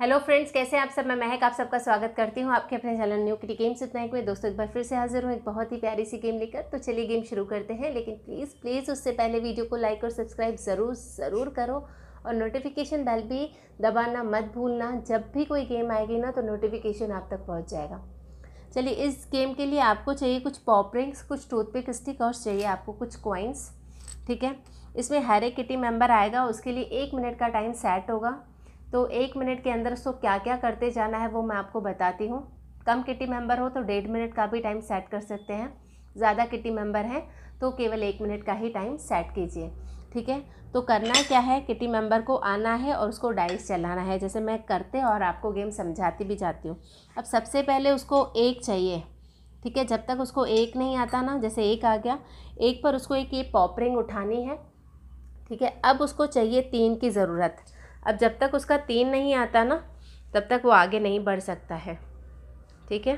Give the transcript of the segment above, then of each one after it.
hello friends कैसे आप सब मैं महक आप सबका स्वागत करती हूँ आपके अपने चैनल न्यू किटी गेम्स इतना ही में दोस्तों एक बार फिर से हाजिर हूँ एक बहुत ही प्यारी सी गेम लेकर तो चलिए गेम शुरू करते हैं लेकिन प्लीज़ प्लीज़ उससे पहले वीडियो को लाइक और सब्सक्राइब ज़रूर ज़रूर करो और नोटिफिकेशन बेल भी दबाना मत भूलना जब भी कोई गेम आएगी ना तो नोटिफिकेशन आप तक पहुँच जाएगा चलिए इस गेम के लिए आपको चाहिए कुछ पॉपरिंग्स कुछ टूथपिक स्टिक और चाहिए आपको कुछ कॉइन्स ठीक है इसमें हर एक किटी मेम्बर आएगा उसके लिए एक मिनट का टाइम सेट होगा तो एक मिनट के अंदर उसको क्या क्या करते जाना है वो मैं आपको बताती हूँ कम किटी मेंबर हो तो डेढ़ मिनट का भी टाइम सेट कर सकते हैं ज़्यादा किटी मेंबर हैं तो केवल एक मिनट का ही टाइम सेट कीजिए ठीक है तो करना क्या है किटी मेंबर को आना है और उसको डाइस चलाना है जैसे मैं करते और आपको गेम समझाती भी जाती हूँ अब सबसे पहले उसको एक चाहिए ठीक है जब तक उसको एक नहीं आता ना जैसे एक आ गया एक पर उसको एक ये पॉपरिंग उठानी है ठीक है अब उसको चाहिए तीन की ज़रूरत अब जब तक उसका तीन नहीं आता ना तब तक वो आगे नहीं बढ़ सकता है ठीक है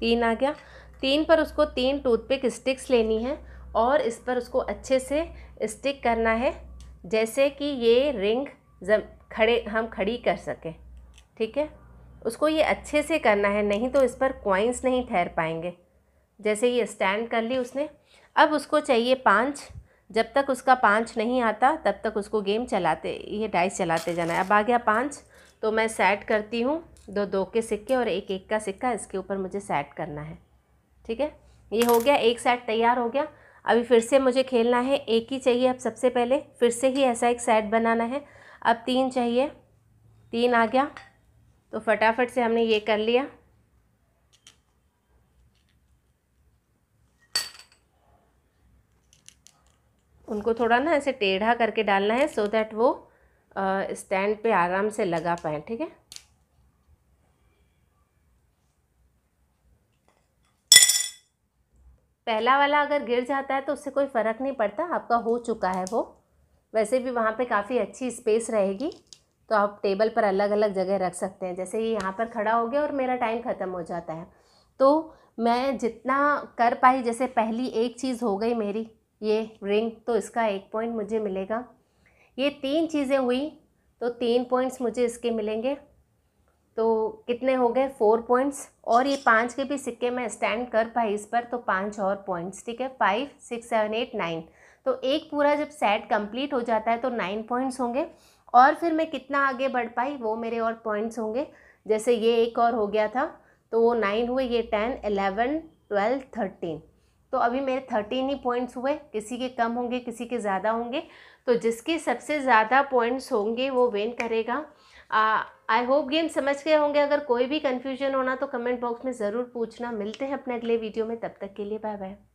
तीन आ गया तीन पर उसको तीन टूथपिक स्टिक्स लेनी है और इस पर उसको अच्छे से स्टिक करना है जैसे कि ये रिंग जब खड़े हम खड़ी कर सकें ठीक है उसको ये अच्छे से करना है नहीं तो इस पर क्वाइंस नहीं ठहर पाएंगे जैसे ये स्टैंड कर ली उसने अब उसको चाहिए पाँच जब तक उसका पाँच नहीं आता तब तक उसको गेम चलाते ये डाइस चलाते जाना है अब आ गया पाँच तो मैं सेट करती हूँ दो दो के सिक्के और एक एक का सिक्का इसके ऊपर मुझे सेट करना है ठीक है ये हो गया एक सेट तैयार हो गया अभी फिर से मुझे खेलना है एक ही चाहिए अब सबसे पहले फिर से ही ऐसा एक सेट बनाना है अब तीन चाहिए तीन आ गया तो फटाफट से हमने ये कर लिया उनको थोड़ा ना ऐसे टेढ़ा करके डालना है सो दैट वो स्टैंड पे आराम से लगा पाए ठीक है पहला वाला अगर गिर जाता है तो उससे कोई फ़र्क नहीं पड़ता आपका हो चुका है वो वैसे भी वहाँ पे काफ़ी अच्छी स्पेस रहेगी तो आप टेबल पर अलग अलग जगह रख सकते हैं जैसे ये यहाँ पर खड़ा हो गया और मेरा टाइम ख़त्म हो जाता है तो मैं जितना कर पाई जैसे पहली एक चीज़ हो गई मेरी ये रिंग तो इसका एक पॉइंट मुझे मिलेगा ये तीन चीज़ें हुई तो तीन पॉइंट्स मुझे इसके मिलेंगे तो कितने हो गए फोर पॉइंट्स और ये पाँच के भी सिक्के मैं स्टैंड कर पाई इस पर तो पाँच और पॉइंट्स ठीक है five six seven eight nine तो एक पूरा जब सेट कंप्लीट हो जाता है तो नाइन पॉइंट्स होंगे और फिर मैं कितना आगे बढ़ पाई वो मेरे और पॉइंट्स होंगे जैसे ये एक और हो गया था तो वो नाइन हुए ये टेन एलेवन ट्वेल्व थर्टीन तो अभी मेरे थर्टीन ही पॉइंट्स हुए किसी के कम होंगे किसी के ज़्यादा होंगे तो जिसके सबसे ज़्यादा पॉइंट्स होंगे वो विन करेगा आई होप गेम समझ गए होंगे अगर कोई भी कन्फ्यूजन होना तो कमेंट बॉक्स में ज़रूर पूछना मिलते हैं अपने अगले वीडियो में तब तक के लिए बाय बाय